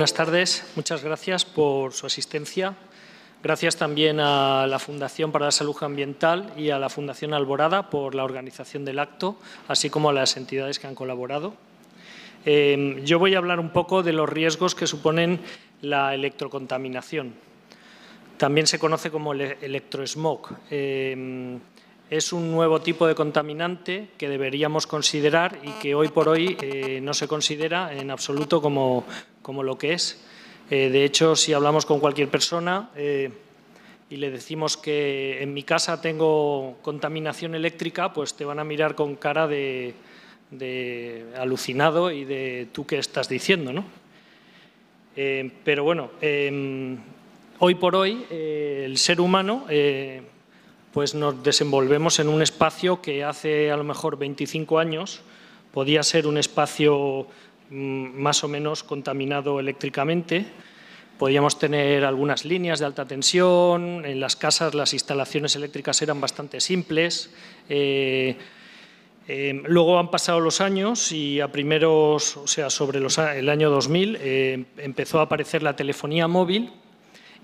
Buenas tardes, muchas gracias por su asistencia. Gracias también a la Fundación para la Salud Ambiental y a la Fundación Alborada por la organización del acto, así como a las entidades que han colaborado. Em, yo voy a hablar un poco de los riesgos que suponen la electrocontaminación. También se conoce como el electroesmog. Em, es un nuevo tipo de contaminante que deberíamos considerar y que hoy por hoy eh, no se considera en absoluto como, como lo que es. Eh, de hecho, si hablamos con cualquier persona eh, y le decimos que en mi casa tengo contaminación eléctrica, pues te van a mirar con cara de, alucinado y de tú qué estás diciendo, ¿no? Eh, pero bueno, em, hoy por hoy el ser humano pues nos desenvolvemos en un espacio que hace a lo mejor 25 años podía ser un espacio Mm, más o menos contaminado eléctricamente. Podíamos tener algunas líneas de alta tensión, en las casas las instalaciones eléctricas eran bastante simples. Eh, eh, luego han pasado los años y a primeros, o sea, sobre el año 2000 eh, empezó a aparecer la telefonía móvil,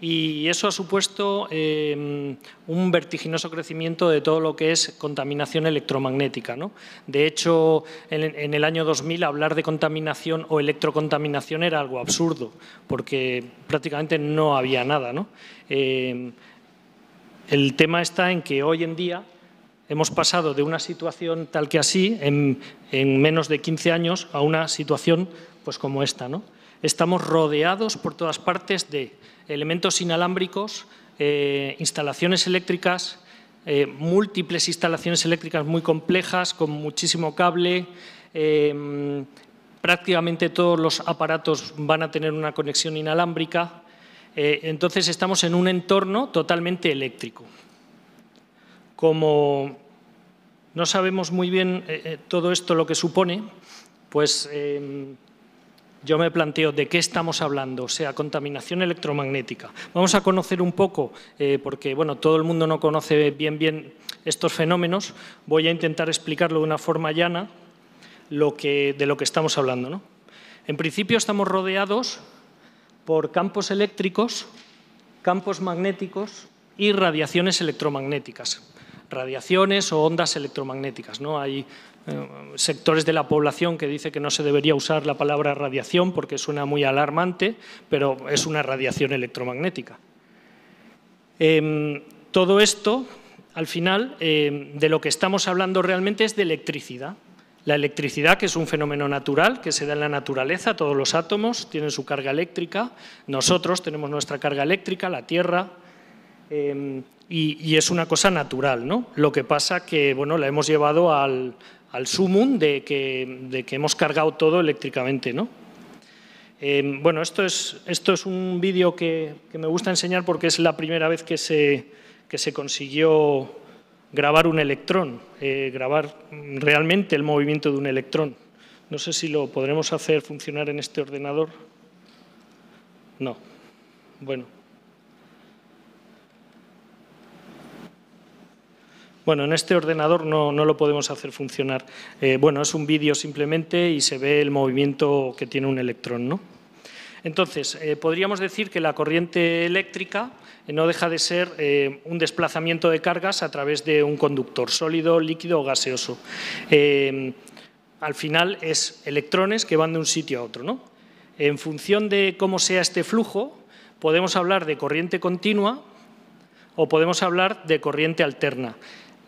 y eso ha supuesto em, un vertiginoso crecimiento de todo lo que es contaminación electromagnética. ¿no? De hecho, en, el año 2000 hablar de contaminación o electrocontaminación era algo absurdo, porque prácticamente no había nada. Em, el tema está en que hoy en día hemos pasado de una situación tal que así, en, menos de 15 años, a una situación pues, como esta. ¿no? estamos rodeados por todas partes de elementos inalámbricos, eh, instalaciones eléctricas, eh, múltiples instalaciones eléctricas muy complejas, con muchísimo cable. Em, prácticamente todos los aparatos van a tener una conexión inalámbrica. Eh, entonces estamos en un entorno totalmente eléctrico. Como no sabemos muy bien todo esto lo que supone, pues em, yo me planteo de qué estamos hablando, o sea, contaminación electromagnética. Vamos a conocer un poco, eh, porque bueno, todo el mundo no conoce bien, bien estos fenómenos, voy a intentar explicarlo de una forma llana lo que, de lo que estamos hablando. En principio estamos rodeados por campos eléctricos, campos magnéticos y radiaciones electromagnéticas radiaciones o ondas electromagnéticas. ¿no? Hay eh, sectores de la población que dice que no se debería usar la palabra radiación porque suena muy alarmante, pero es una radiación electromagnética. Em, todo esto, al final, em, de lo que estamos hablando realmente es de electricidad. La electricidad, que es un fenómeno natural, que se da en la naturaleza, todos los átomos tienen su carga eléctrica, nosotros tenemos nuestra carga eléctrica, la Tierra, em, y, y, es una cosa natural, ¿no? Lo que pasa que, bueno, la hemos llevado al, al sumum de que, de que hemos cargado todo eléctricamente. ¿no? Eh, bueno, esto es, un vídeo que, me gusta enseñar porque es la primera vez que se, que se consiguió grabar un electrón, eh, grabar realmente el movimiento de un electrón. No sé si lo podremos hacer funcionar en este ordenador. No. Bueno. Bueno, en este ordenador no, lo podemos hacer funcionar. Eh, bueno, es un vídeo simplemente y se ve el movimiento que tiene un electrón, Entonces, eh, podríamos decir que la corriente eléctrica eh, no deja de ser un desplazamiento de cargas a través de un conductor sólido, líquido o gaseoso. al final es electrones que van de un sitio a otro. ¿no? En función de cómo sea este flujo, podemos hablar de corriente continua o podemos hablar de corriente alterna.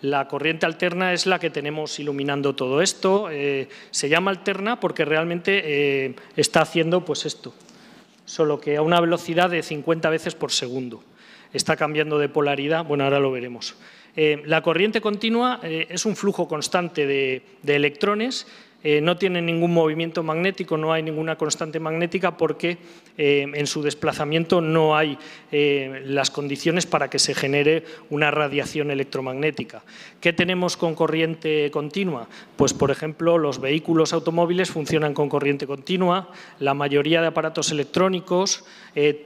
La corriente alterna es la que tenemos iluminando todo esto. Eh, se llama alterna porque realmente eh, está haciendo pues esto, solo que a una velocidad de 50 veces por segundo. Está cambiando de polaridad, bueno, ahora lo veremos. Eh, la corriente continua es un flujo constante de electrones eh, no tiene ningún movimiento magnético, no hay ninguna constante magnética porque eh, en su desplazamiento no hay eh, las condiciones para que se genere una radiación electromagnética. ¿Qué tenemos con corriente continua? Pues, por ejemplo, los vehículos automóviles funcionan con corriente continua, la mayoría de aparatos electrónicos,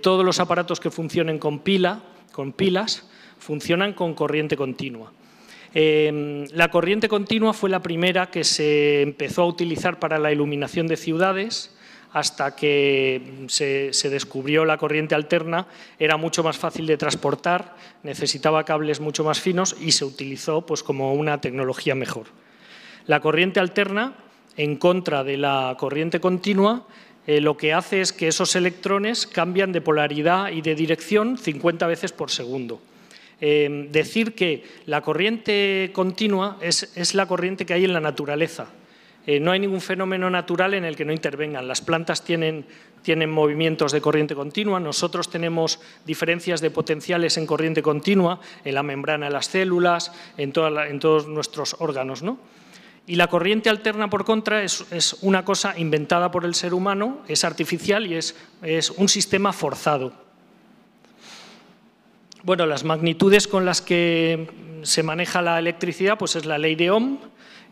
todos los aparatos que funcionen con pila, con pilas, funcionan con corriente continua. Em, la corriente continua fue la primera que se empezó a utilizar para la iluminación de ciudades hasta que se, descubrió la corriente alterna, era mucho más fácil de transportar, necesitaba cables mucho más finos y se utilizó pues, como una tecnología mejor. La corriente alterna, en contra de la corriente continua, eh, lo que hace es que esos electrones cambian de polaridad y de dirección 50 veces por segundo. Em, decir que la corriente continua es, la corriente que hay en la naturaleza. Eh, no hay ningún fenómeno natural en el que no intervengan. Las plantas tienen, movimientos de corriente continua, nosotros tenemos diferencias de potenciales en corriente continua, en la membrana de las células, en, todos nuestros órganos. ¿no? Y la corriente alterna, por contra, es, una cosa inventada por el ser humano, es artificial y es un sistema forzado. Bueno, las magnitudes con las que se maneja la electricidad pues es la ley de Ohm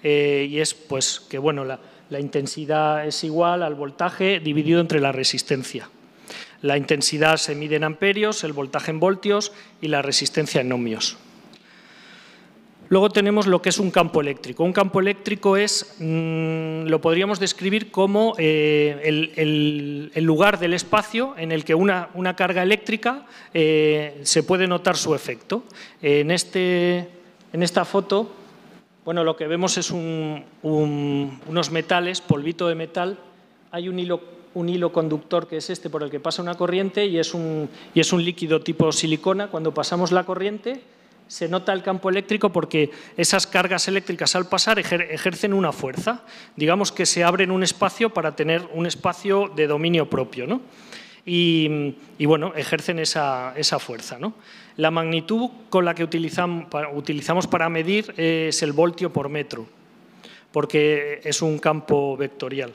eh, y es pues que bueno, la intensidad es igual al voltaje dividido entre la resistencia. La intensidad se mide en amperios, el voltaje en voltios y la resistencia en ohmios. Luego tenemos lo que es un campo eléctrico. Un campo eléctrico es, mm, lo podríamos describir como eh, el, lugar del espacio en el que una, carga eléctrica eh, se puede notar su efecto. Este, en, esta foto, bueno, lo que vemos es unos metales, polvito de metal. Hay un hilo, conductor que es este por el que pasa una corriente y es un líquido tipo silicona. Cuando pasamos la corriente se nota el campo eléctrico porque esas cargas eléctricas al pasar ejercen una fuerza. Digamos que se abren un espacio para tener un espacio de dominio propio. ¿no? Y, bueno, ejercen esa, fuerza. La magnitud con la que utilizamos para medir es el voltio por metro, porque es un campo vectorial.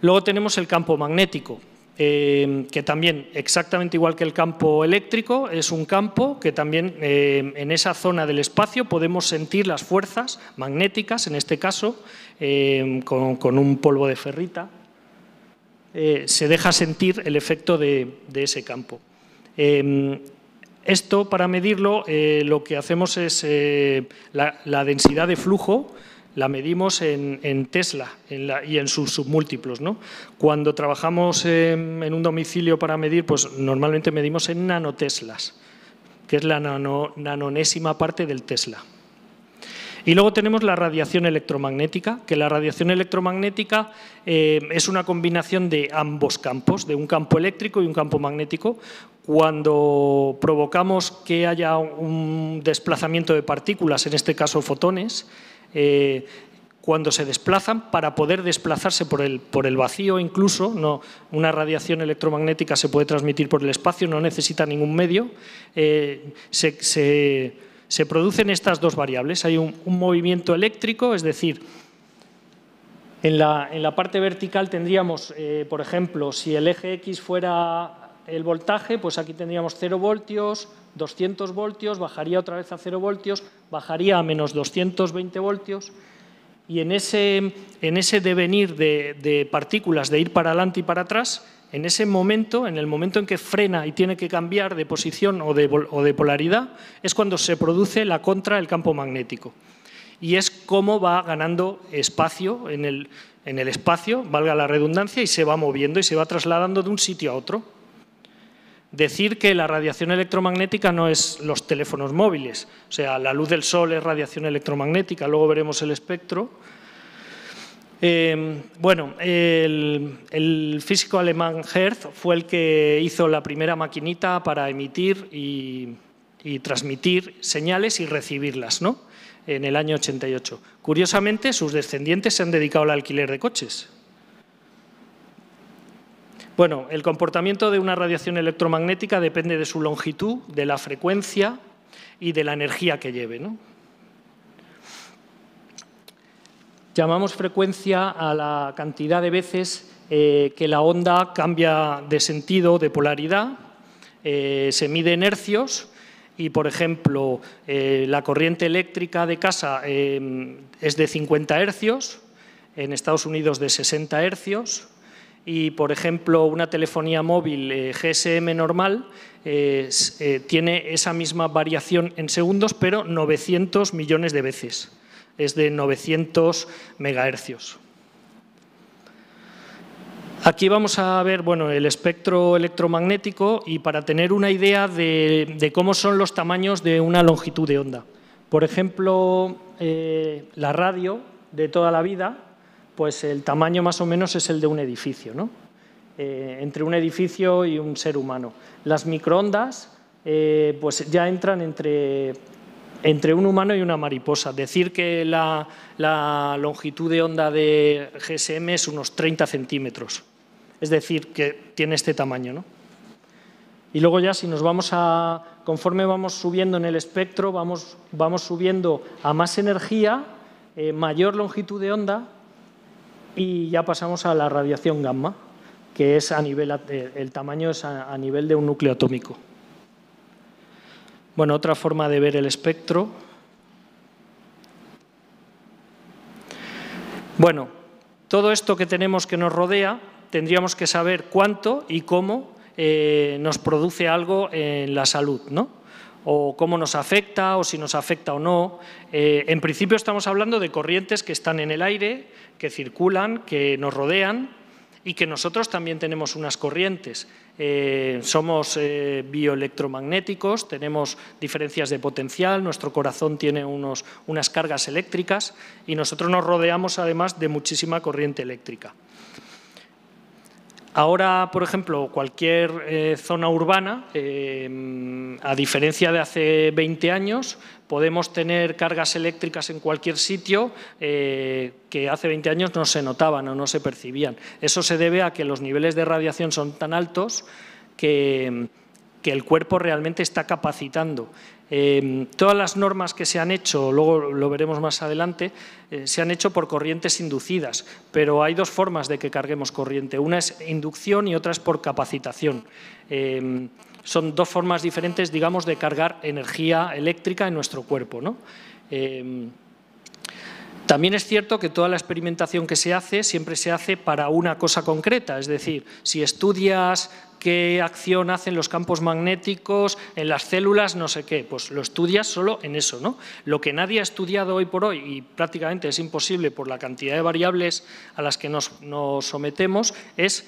Luego tenemos el campo magnético, Em, que también, exactamente igual que el campo eléctrico, es un campo que también em, en esa zona del espacio podemos sentir las fuerzas magnéticas, en este caso, em, con, un polvo de ferrita, eh, se deja sentir el efecto de, ese campo. esto, para medirlo, eh, lo que hacemos es eh, la densidad de flujo la medimos en, Tesla y en sus submúltiplos. Cuando trabajamos em, en, un domicilio para medir, pues normalmente medimos en nanoteslas, que es la nanonésima parte del Tesla. Y luego tenemos la radiación electromagnética, que la radiación electromagnética em, es una combinación de ambos campos, de un campo eléctrico y un campo magnético. Cuando provocamos que haya un desplazamiento de partículas, en este caso fotones, eh, cuando se desplazan para poder desplazarse por el, vacío incluso. No, una radiación electromagnética se puede transmitir por el espacio, no necesita ningún medio. Eh, se, producen estas dos variables. Hay un, movimiento eléctrico, es decir, en la, parte vertical tendríamos, eh, por ejemplo, si el eje X fuera el voltaje, pues aquí tendríamos cero voltios, 200 voltios, bajaría otra vez a 0 voltios, bajaría a menos 220 voltios y en ese, en ese devenir de, partículas, de ir para adelante y para atrás, en ese momento, en el momento en que frena y tiene que cambiar de posición o de, polaridad, es cuando se produce la contra del campo magnético. Y es cómo va ganando espacio en el espacio, valga la redundancia, y se va moviendo y se va trasladando de un sitio a otro decir que la radiación electromagnética no es los teléfonos móviles, o sea, la luz del sol es radiación electromagnética, luego veremos el espectro. Eh, bueno, el, físico alemán Hertz fue el que hizo la primera maquinita para emitir y, transmitir señales y recibirlas, ¿no? En el año 88. Curiosamente, sus descendientes se han dedicado al alquiler de coches. Bueno, el comportamiento de una radiación electromagnética depende de su longitud, de la frecuencia y de la energía que lleve. Llamamos frecuencia a la cantidad de veces eh, que la onda cambia de sentido, de polaridad, eh, se mide en hercios y, por ejemplo, eh, la corriente eléctrica de casa es de 50 hercios, en Estados Unidos de 60 hercios, y, por ejemplo, una telefonía móvil eh, GSM normal eh, eh, tiene esa misma variación en segundos, pero 900 millones de veces. Es de 900 megahercios. Aquí vamos a ver bueno, el espectro electromagnético y para tener una idea de, cómo son los tamaños de una longitud de onda. Por ejemplo, la radio de toda la vida pues el tamaño más o menos es el de un edificio, ¿no? Eh, entre un edificio y un ser humano. Las microondas eh, pues ya entran entre, entre, un humano y una mariposa. Decir que la, longitud de onda de GSM es unos 30 centímetros, es decir, que tiene este tamaño. ¿no? Y luego ya si nos vamos a, conforme vamos subiendo en el espectro, vamos, vamos subiendo a más energía, eh, mayor longitud de onda y ya pasamos a la radiación gamma, que es a nivel, eh, el tamaño es a, nivel de un núcleo atómico. Bueno, otra forma de ver el espectro. Bueno, todo esto que tenemos que nos rodea, tendríamos que saber cuánto y cómo eh, nos produce algo en la salud, ¿no? o cómo nos afecta o si nos afecta o no. Eh, en principio estamos hablando de corrientes que están en el aire, que circulan, que nos rodean y que nosotros también tenemos unas corrientes. Eh, somos eh, bioelectromagnéticos, tenemos diferencias de potencial, nuestro corazón tiene unas cargas eléctricas y nosotros nos rodeamos además de muchísima corriente eléctrica. Ahora, por ejemplo, cualquier eh, zona urbana, eh, a diferencia de hace 20 años, podemos tener cargas eléctricas en cualquier sitio eh, que hace 20 años no se notaban o no se percibían. Eso se debe a que los niveles de radiación son tan altos que el cuerpo realmente está capacitando Em, todas las normas que se han hecho, luego lo veremos más adelante, eh, se han hecho por corrientes inducidas, pero hay dos formas de que carguemos corriente. Una es inducción y otra es por capacitación. Em, son dos formas diferentes, digamos, de cargar energía eléctrica en nuestro cuerpo. ¿no? Em, también es cierto que toda la experimentación que se hace siempre se hace para una cosa concreta, es decir, si estudias qué acción hacen los campos magnéticos en las células, no sé qué, pues lo estudias solo en eso. ¿no? Lo que nadie ha estudiado hoy por hoy, y prácticamente es imposible por la cantidad de variables a las que nos, nos sometemos, es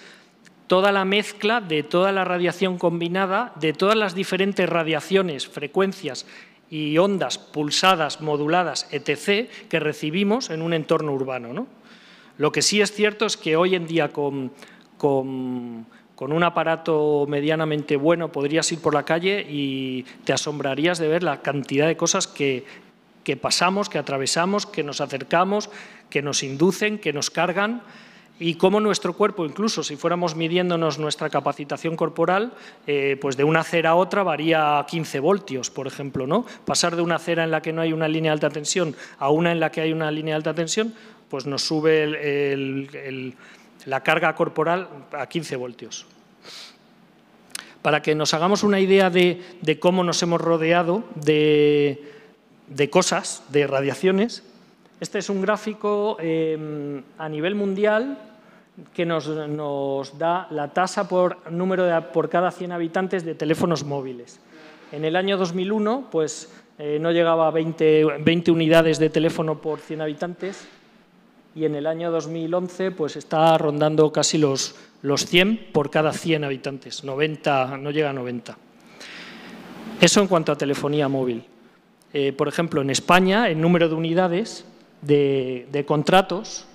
toda la mezcla de toda la radiación combinada, de todas las diferentes radiaciones, frecuencias y ondas pulsadas, moduladas, etc., que recibimos en un entorno urbano. Lo que sí es cierto es que hoy en día con, un aparato medianamente bueno podrías ir por la calle y te asombrarías de ver la cantidad de cosas que, que pasamos, que atravesamos, que nos acercamos, que nos inducen, que nos cargan y cómo nuestro cuerpo, incluso si fuéramos midiéndonos nuestra capacitación corporal, eh, pues de una cera a otra varía a 15 voltios, por ejemplo. ¿no? Pasar de una cera en la que no hay una línea de alta tensión a una en la que hay una línea de alta tensión, pues nos sube la carga corporal a 15 voltios. Para que nos hagamos una idea de, cómo nos hemos rodeado de, cosas, de radiaciones, este es un gráfico eh, a nivel mundial que nos, da la tasa por, número de, por cada 100 habitantes de teléfonos móviles. En el año 2001, pues eh, no llegaba a 20, unidades de teléfono por 100 habitantes y en el año 2011 pues está rondando casi los, los 100 por cada 100 habitantes, no llega a 90. Eso en cuanto a telefonía móvil. Eh, por ejemplo, en España, el número de unidades de, de contratos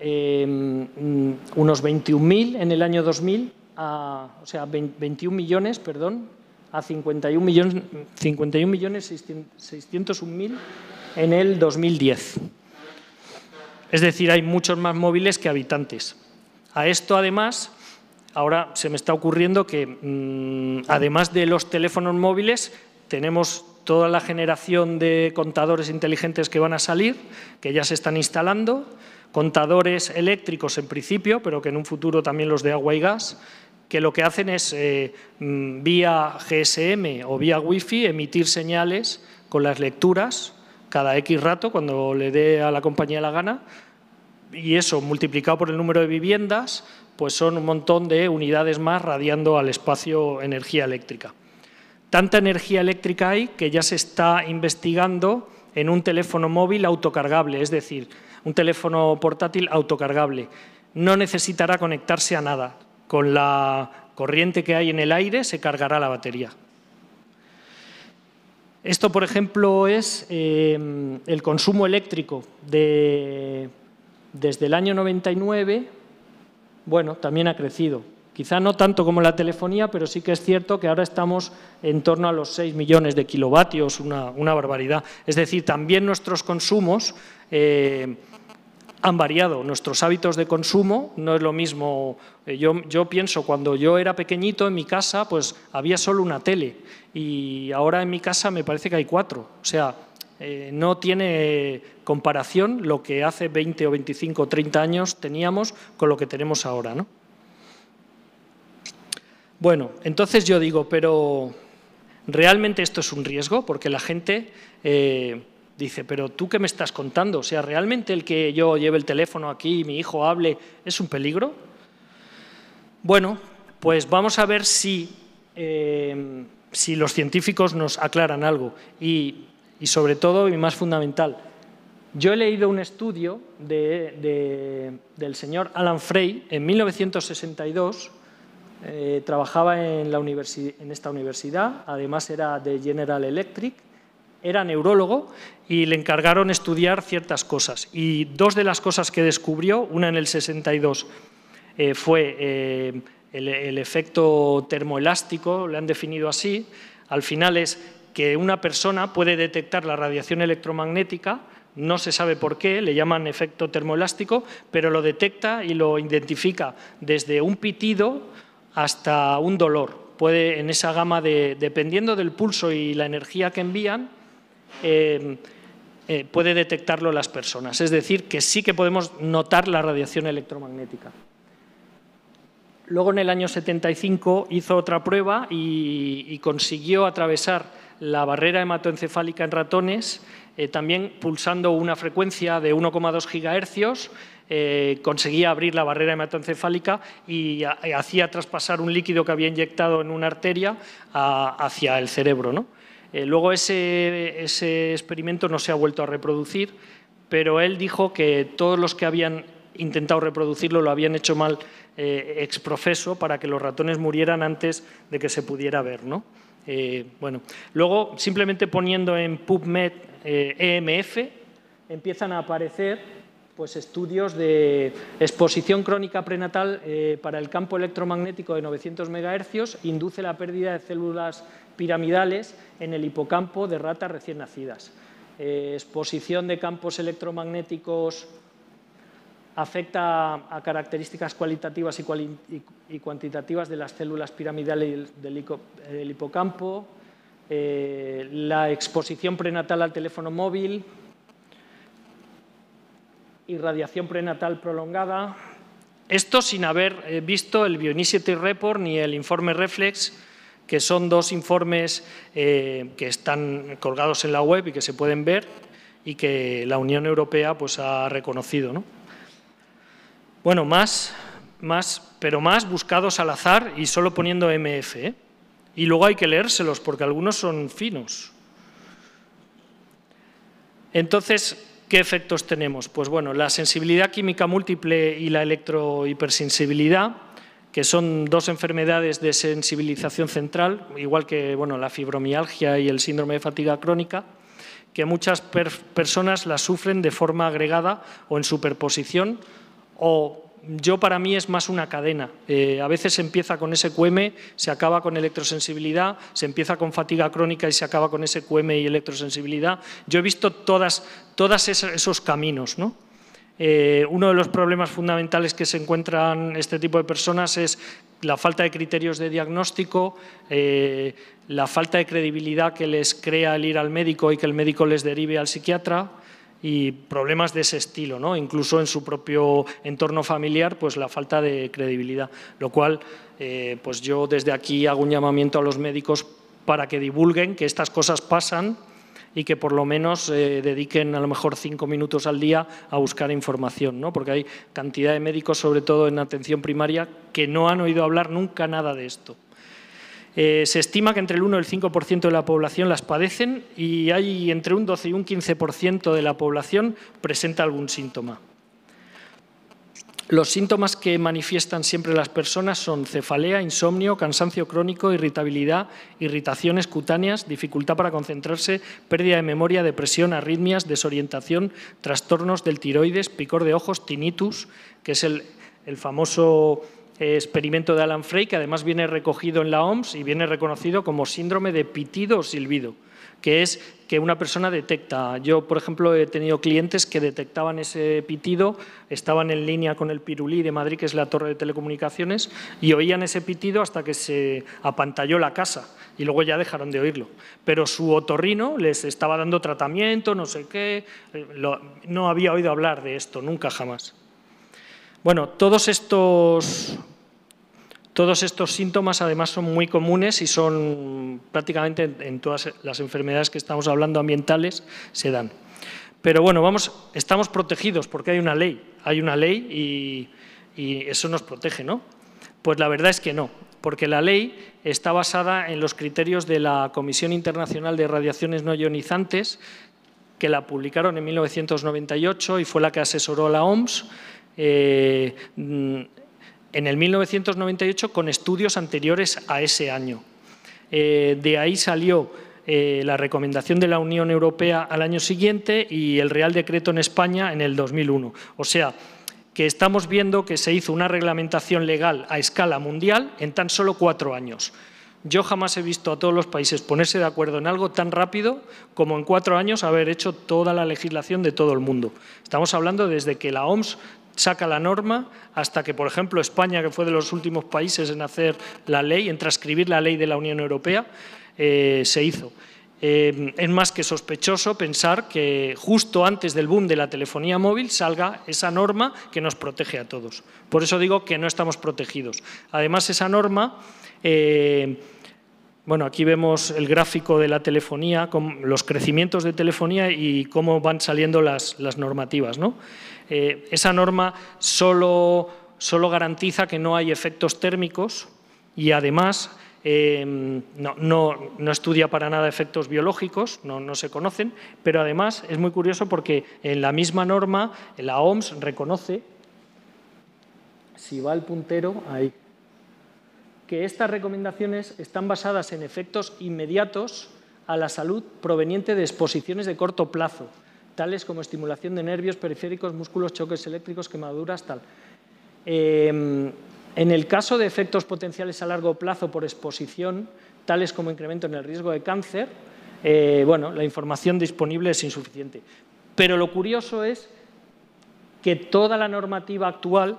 eh, unos 21.000 en el año 2000, o sea, 21 millones, perdón, a 51 millones, 51 millones en el 2010. Es decir, hay muchos más móviles que habitantes. A esto, además, ahora se me está ocurriendo que, mm, además de los teléfonos móviles, tenemos toda la generación de contadores inteligentes que van a salir, que ya se están instalando, contadores eléctricos en principio, pero que en un futuro también los de agua y gas, que lo que hacen es eh, mm, vía GSM o vía Wi-Fi emitir señales con las lecturas cada X rato, cuando le dé a la compañía la gana, y eso multiplicado por el número de viviendas, pues son un montón de unidades más radiando al espacio energía eléctrica. Tanta energía eléctrica hay que ya se está investigando en un teléfono móvil autocargable, es decir, un teléfono portátil autocargable. No necesitará conectarse a nada. Con la corriente que hay en el aire se cargará la batería. Esto, por ejemplo, es eh, el consumo eléctrico desde el año 99. Bueno, también ha crecido, Quizá no tanto como la telefonía, pero sí que es cierto que ahora estamos en torno a los 6 millones de kilovatios, una, barbaridad. Es decir, también nuestros consumos eh, han variado, nuestros hábitos de consumo no es lo mismo. Eh, yo, pienso, cuando yo era pequeñito en mi casa, pues había solo una tele y ahora en mi casa me parece que hay cuatro. O sea, eh, no tiene comparación lo que hace 20 o 25 o 30 años teníamos con lo que tenemos ahora. ¿no? Bueno, entonces yo digo, pero ¿realmente esto es un riesgo? Porque la gente eh, dice, pero ¿tú qué me estás contando? O sea, ¿realmente el que yo lleve el teléfono aquí y mi hijo hable es un peligro? Bueno, pues vamos a ver si, eh, los científicos nos aclaran algo. Y, sobre todo, y más fundamental, yo he leído un estudio del señor Alan Frey en 1962 eh, trabajaba en, esta universidad, además era de General Electric, era neurólogo y le encargaron estudiar ciertas cosas. Y dos de las cosas que descubrió, una en el 62, eh, fue eh, el efecto termoelástico, le han definido así, al final es que una persona puede detectar la radiación electromagnética, no se sabe por qué, le llaman efecto termoelástico, pero lo detecta y lo identifica desde un pitido hasta un dolor. Puede, en esa gama, de, dependiendo del pulso y la energía que envían, em, eh, puede detectarlo las personas. Es decir, que sí que podemos notar la radiación electromagnética. Luego, en el año 75, hizo otra prueba y, y consiguió atravesar la barrera hematoencefálica en ratones eh, también pulsando una frecuencia de 1,2 gigahercios, eh, conseguía abrir la barrera hematoencefálica y, eh, hacía traspasar un líquido que había inyectado en una arteria hacia el cerebro. ¿no? luego ese, experimento no se ha vuelto a reproducir, pero él dijo que todos los que habían intentado reproducirlo, lo habían hecho mal eh, exprofeso para que los ratones murieran antes de que se pudiera ver. ¿no? bueno, luego, simplemente poniendo en PubMed EMF, eh, e empiezan a aparecer pues, estudios de exposición crónica prenatal eh, para el campo electromagnético de 900 MHz, induce la pérdida de células piramidales en el hipocampo de ratas recién nacidas. Eh, exposición de campos electromagnéticos afecta a características cualitativas y cuantitativas de las células piramidales del hipocampo, eh, la exposición prenatal al teléfono móvil, irradiación prenatal prolongada. Esto sin haber eh, visto el Bioinitiative Report ni el informe Reflex, que son dos informes eh, que están colgados en la web y que se pueden ver y que la Unión Europea pues, ha reconocido. Bueno, más, más, pero más buscados al azar y solo poniendo MF. Y luego hay que leérselos porque algunos son finos. Entonces, ¿qué efectos tenemos? Pues bueno, la sensibilidad química múltiple y la electrohipersensibilidad, que son dos enfermedades de sensibilización central, igual que bueno, la fibromialgia y el síndrome de fatiga crónica, que muchas personas las sufren de forma agregada o en superposición o yo para mí es más una cadena. Eh, a veces se empieza con ese SQM, se acaba con electrosensibilidad, se empieza con fatiga crónica y se acaba con ese SQM y electrosensibilidad. Yo he visto todos esos caminos, eh, uno de los problemas fundamentales que se encuentran este tipo de personas es la falta de criterios de diagnóstico, eh, la falta de credibilidad que les crea el ir al médico y que el médico les derive al psiquiatra, y problemas de ese estilo, ¿no? incluso en su propio entorno familiar, pues la falta de credibilidad, lo cual eh, pues yo desde aquí hago un llamamiento a los médicos para que divulguen que estas cosas pasan y que por lo menos eh, dediquen a lo mejor cinco minutos al día a buscar información, ¿no? porque hay cantidad de médicos, sobre todo en atención primaria, que no han oído hablar nunca nada de esto. Eh, se estima que entre el 1 y el 5% de la población las padecen y hay entre un 12 y un 15% de la población presenta algún síntoma. Los síntomas que manifiestan siempre las personas son cefalea, insomnio, cansancio crónico, irritabilidad, irritaciones cutáneas, dificultad para concentrarse, pérdida de memoria, depresión, arritmias, desorientación, trastornos del tiroides, picor de ojos, tinnitus, que es el, el famoso experimento de Alan Frey, que además viene recogido en la OMS y viene reconocido como síndrome de pitido o silbido, que es que una persona detecta. Yo, por ejemplo, he tenido clientes que detectaban ese pitido, estaban en línea con el Pirulí de Madrid, que es la torre de telecomunicaciones, y oían ese pitido hasta que se apantalló la casa y luego ya dejaron de oírlo. Pero su otorrino les estaba dando tratamiento, no sé qué, eh, no había oído hablar de esto nunca jamás. Bueno, todos estos, todos estos síntomas además son muy comunes y son prácticamente en todas las enfermedades que estamos hablando ambientales se dan. Pero bueno, vamos, estamos protegidos porque hay una ley, hay una ley y, y eso nos protege, ¿no? Pues la verdad es que no, porque la ley está basada en los criterios de la Comisión Internacional de Radiaciones No Ionizantes, que la publicaron en 1998 y fue la que asesoró a la OMS eh, mm, en el 1998 con estudios anteriores a ese año. Eh, de ahí salió eh, la recomendación de la Unión Europea al año siguiente y el Real Decreto en España en el 2001. O sea, que estamos viendo que se hizo una reglamentación legal a escala mundial en tan solo cuatro años. Yo jamás he visto a todos los países ponerse de acuerdo en algo tan rápido como en cuatro años haber hecho toda la legislación de todo el mundo. Estamos hablando desde que la OMS saca la norma hasta que, por ejemplo, España, que fue de los últimos países en hacer la ley, en transcribir la ley de la Unión Europea, eh, se hizo. Eh, es más que sospechoso pensar que justo antes del boom de la telefonía móvil salga esa norma que nos protege a todos. Por eso digo que no estamos protegidos. Además, esa norma... Eh, bueno, aquí vemos el gráfico de la telefonía, con los crecimientos de telefonía y cómo van saliendo las, las normativas. ¿no? Eh, esa norma solo, garantiza que no hay efectos térmicos y además em, no, estudia para nada efectos biológicos, no, no se conocen, pero además es muy curioso porque en la misma norma la OMS reconoce, si va el puntero, ahí, que estas recomendaciones están basadas en efectos inmediatos a la salud proveniente de exposiciones de corto plazo tales como estimulación de nervios periféricos, músculos, choques eléctricos, quemaduras, tal. Em, en el caso de efectos potenciales a largo plazo por exposición, tales como incremento en el riesgo de cáncer, eh, bueno, la información disponible es insuficiente. Pero lo curioso es que toda la normativa actual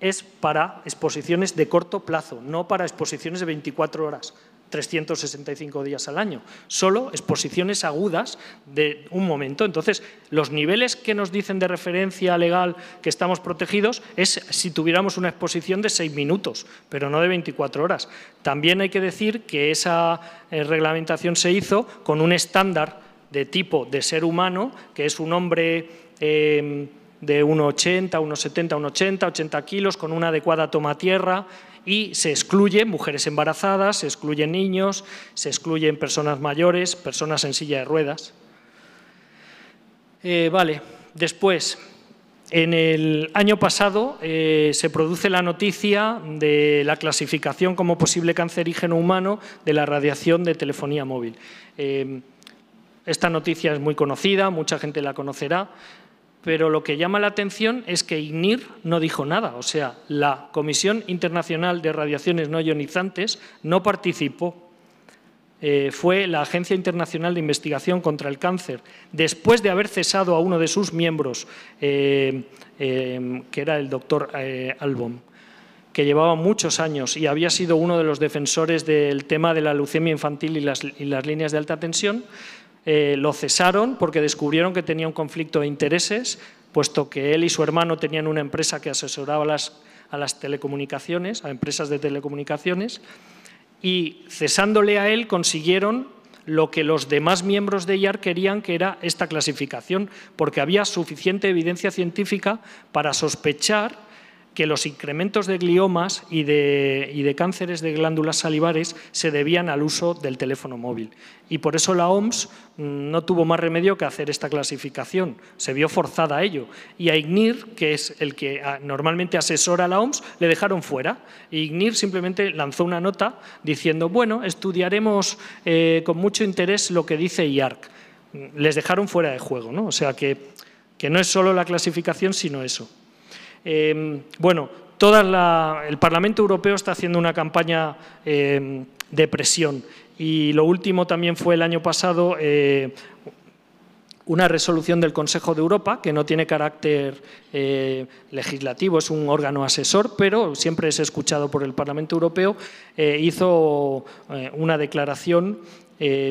es para exposiciones de corto plazo, no para exposiciones de 24 horas. 365 días al año, solo exposiciones agudas de un momento. Entonces, los niveles que nos dicen de referencia legal que estamos protegidos es si tuviéramos una exposición de 6 minutos, pero no de 24 horas. También hay que decir que esa eh, reglamentación se hizo con un estándar de tipo de ser humano, que es un hombre... Em, de 1,80, 1,70, 1,80, 80 kilos, con una adecuada toma tierra, y se excluyen mujeres embarazadas, se excluyen niños, se excluyen personas mayores, personas en silla de ruedas. Eh, vale, después, en el año pasado eh, se produce la noticia de la clasificación como posible cancerígeno humano de la radiación de telefonía móvil. Eh, esta noticia es muy conocida, mucha gente la conocerá pero lo que llama la atención es que IGNIR no dijo nada, o sea, la Comisión Internacional de Radiaciones No Ionizantes no participó. Eh, fue la Agencia Internacional de Investigación contra el Cáncer, después de haber cesado a uno de sus miembros, eh, em, que era el doctor eh, Albom que llevaba muchos años y había sido uno de los defensores del tema de la leucemia infantil y las líneas de alta tensión, eh, lo cesaron porque descubrieron que tenía un conflicto de intereses, puesto que él y su hermano tenían una empresa que asesoraba a las telecomunicaciones, a empresas de telecomunicaciones, y cesándole a él consiguieron lo que los demás miembros de IAR querían, que era esta clasificación, porque había suficiente evidencia científica para sospechar que los incrementos de gliomas y de, de cánceres de glándulas salivares se debían al uso del teléfono móvil. Y por eso la OMS mm, no tuvo más remedio que hacer esta clasificación, se vio forzada a ello. Y a IGNIR, que es el que normalmente asesora a la OMS, le dejaron fuera. Y IGNIR simplemente lanzó una nota diciendo, bueno, estudiaremos eh, con mucho interés lo que dice IARC. Mm, les dejaron fuera de juego, ¿no? O sea que, que no es solo la clasificación, sino eso. Em, bueno, el Parlamento Europeo está haciendo una campaña em, de presión y lo último también fue el año pasado eh, una resolución del Consejo de Europa que no tiene carácter eh, legislativo, es un órgano asesor, pero siempre es escuchado por el Parlamento Europeo, eh, hizo una declaración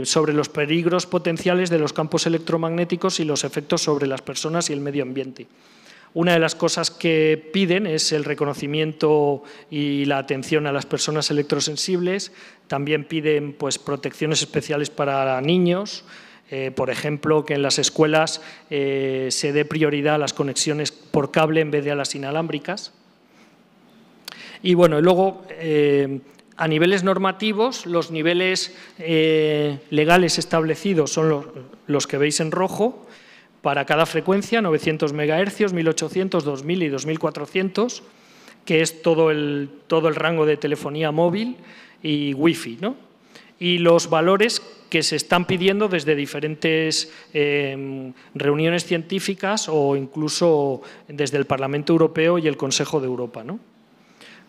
sobre los peligros potenciales de los campos electromagnéticos y los efectos sobre las personas y el medio ambiente. Una de las cosas que piden es el reconocimiento y la atención a las personas electrosensibles. También piden pues, protecciones especiales para niños. Eh, por ejemplo, que en las escuelas eh, se dé prioridad a las conexiones por cable en vez de a las inalámbricas. Y bueno, luego eh, a niveles normativos, los niveles legales establecidos son los que veis en rojo, para cada frecuencia, 900 MHz, 1800, 2000 y 2400, que es todo el, todo el rango de telefonía móvil y wifi. ¿no? Y los valores que se están pidiendo desde diferentes em, reuniones científicas o incluso desde el Parlamento Europeo y el Consejo de Europa.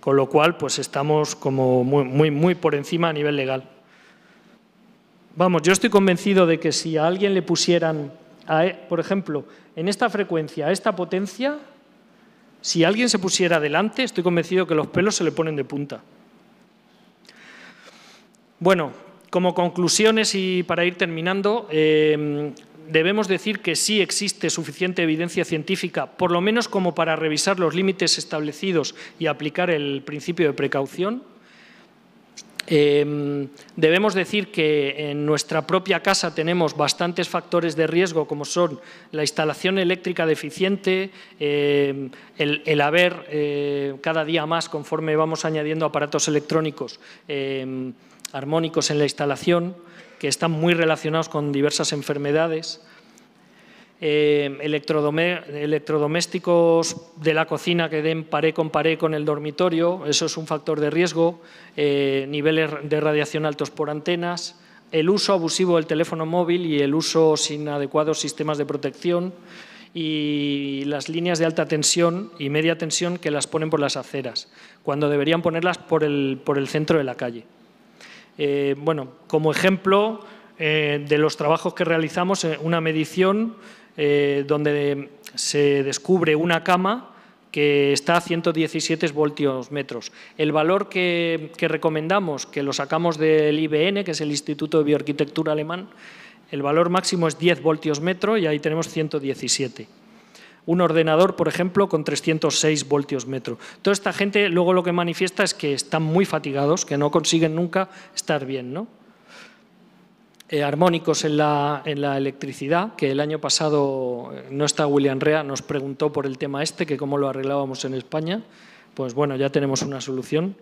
Con lo cual, pues estamos como muy, muy, muy por encima a nivel legal. Vamos, yo estoy convencido de que si a alguien le pusieran e, por ejemplo, en esta frecuencia, a esta potencia, si alguien se pusiera delante, estoy convencido que los pelos se le ponen de punta. Bueno, como conclusiones y para ir terminando, em, debemos decir que sí existe suficiente evidencia científica, por lo menos como para revisar los límites establecidos y aplicar el principio de precaución. Em, debemos decir que en nuestra propia casa tenemos bastantes factores de riesgo, como son la instalación eléctrica deficiente, em, el, haber eh, cada día más, conforme vamos añadiendo aparatos electrónicos em, armónicos en la instalación, que están muy relacionados con diversas enfermedades, eh, electrodomésticos de la cocina que den paré con paré con el dormitorio, eso es un factor de riesgo, eh, niveles de radiación altos por antenas, el uso abusivo del teléfono móvil y el uso sin adecuados sistemas de protección y las líneas de alta tensión y media tensión que las ponen por las aceras, cuando deberían ponerlas por el, por el centro de la calle. Eh, bueno, como ejemplo de los trabajos que realizamos, una medición eh, donde se descubre una cama que está a 117 voltios metros. El valor que, que, recomendamos, que lo sacamos del IBN, que es el Instituto de Bioarquitectura Alemán, el valor máximo es 10 voltios metro y ahí tenemos 117. Un ordenador, por ejemplo, con 306 voltios metro. Toda esta gente luego lo que manifiesta es que están muy fatigados, que no consiguen nunca estar bien, ¿no? Eh, armónicos en la, electricidad, que el año pasado eh, no está William Rea, nos preguntó por el tema este, que cómo lo arreglábamos en España. Pues bueno, ya tenemos una solución.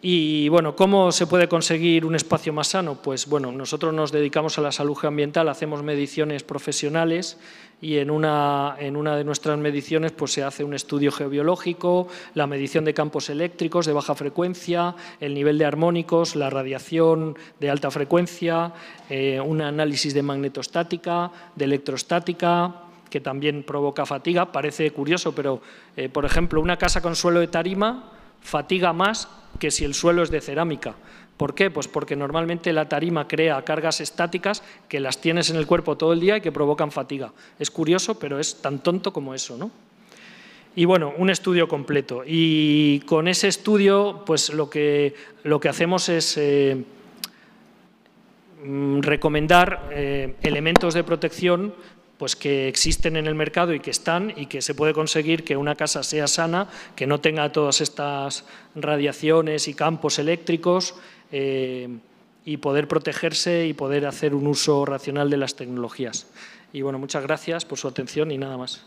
Y bueno, ¿cómo se puede conseguir un espacio más sano? Pues bueno, nosotros nos dedicamos a la salud ambiental, hacemos mediciones profesionales, y en una, de nuestras mediciones pues, se hace un estudio geobiológico, la medición de campos eléctricos de baja frecuencia, el nivel de armónicos, la radiación de alta frecuencia, eh, un análisis de magnetostática, de electrostática, que también provoca fatiga. Parece curioso, pero, eh, por ejemplo, una casa con suelo de tarima fatiga más que si el suelo es de cerámica. ¿Por qué? Pues porque normalmente la tarima crea cargas estáticas que las tienes en el cuerpo todo el día y que provocan fatiga. Es curioso, pero es tan tonto como eso, ¿no? Y bueno, un estudio completo. Y con ese estudio, pues lo que, hacemos es eh, mm, recomendar eh, elementos de protección pues que existen en el mercado y que están y que se puede conseguir que una casa sea sana, que no tenga todas estas radiaciones y campos eléctricos, eh, y poder protegerse y poder hacer un uso racional de las tecnologías. Y bueno, muchas gracias por su atención y nada más.